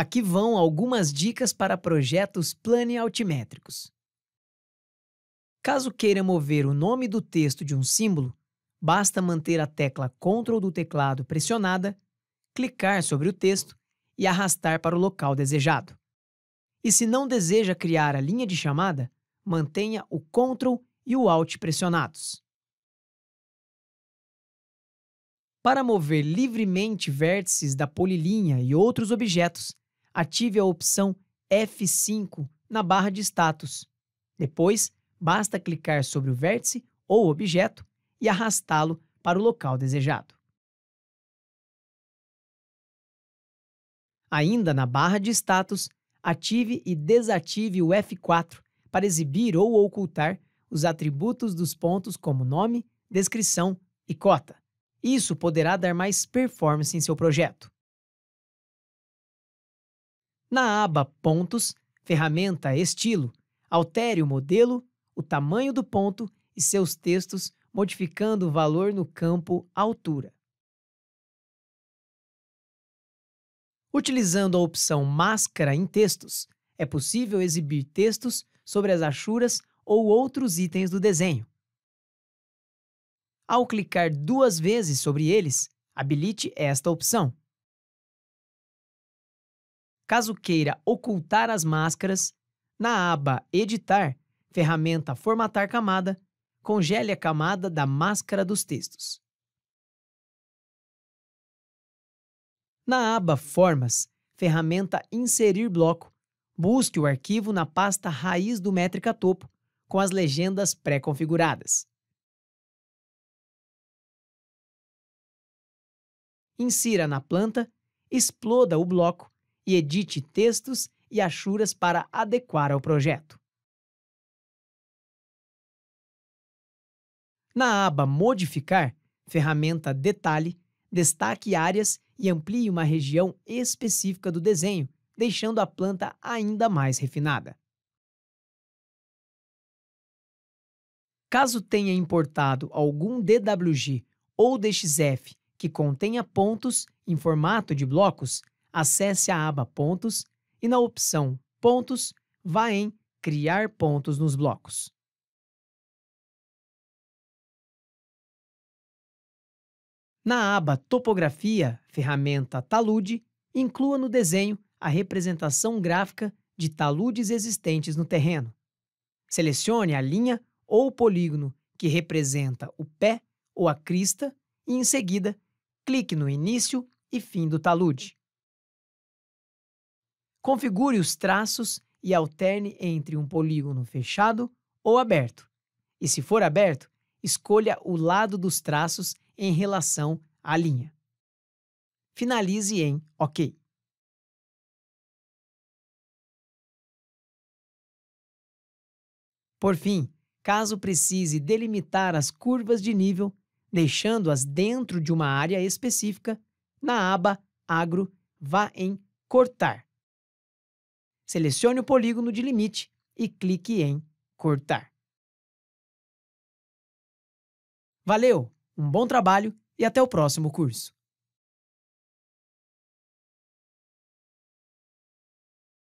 Aqui vão algumas dicas para projetos plane-altimétricos. Caso queira mover o nome do texto de um símbolo, basta manter a tecla Ctrl do teclado pressionada, clicar sobre o texto e arrastar para o local desejado. E se não deseja criar a linha de chamada, mantenha o Ctrl e o Alt pressionados. Para mover livremente vértices da polilinha e outros objetos, ative a opção F5 na barra de status. Depois, basta clicar sobre o vértice ou objeto e arrastá-lo para o local desejado. Ainda na barra de status, ative e desative o F4 para exibir ou ocultar os atributos dos pontos como nome, descrição e cota. Isso poderá dar mais performance em seu projeto. Na aba Pontos, ferramenta Estilo, altere o modelo, o tamanho do ponto e seus textos, modificando o valor no campo Altura. Utilizando a opção Máscara em Textos, é possível exibir textos sobre as achuras ou outros itens do desenho. Ao clicar duas vezes sobre eles, habilite esta opção. Caso queira ocultar as máscaras, na aba Editar, ferramenta Formatar camada, congele a camada da máscara dos textos. Na aba Formas, ferramenta Inserir bloco, busque o arquivo na pasta Raiz do Métrica Topo, com as legendas pré-configuradas. Insira na planta, exploda o bloco e edite textos e achuras para adequar ao projeto. Na aba Modificar, ferramenta Detalhe, destaque áreas e amplie uma região específica do desenho, deixando a planta ainda mais refinada. Caso tenha importado algum DWG ou DXF que contenha pontos em formato de blocos, acesse a aba Pontos e na opção Pontos, vá em Criar pontos nos blocos. Na aba Topografia, ferramenta Talude, inclua no desenho a representação gráfica de taludes existentes no terreno. Selecione a linha ou polígono que representa o pé ou a crista e, em seguida, clique no início e fim do talude. Configure os traços e alterne entre um polígono fechado ou aberto. E se for aberto, escolha o lado dos traços em relação à linha. Finalize em OK. Por fim, caso precise delimitar as curvas de nível, deixando-as dentro de uma área específica, na aba Agro, vá em Cortar selecione o polígono de limite e clique em Cortar. Valeu, um bom trabalho e até o próximo curso.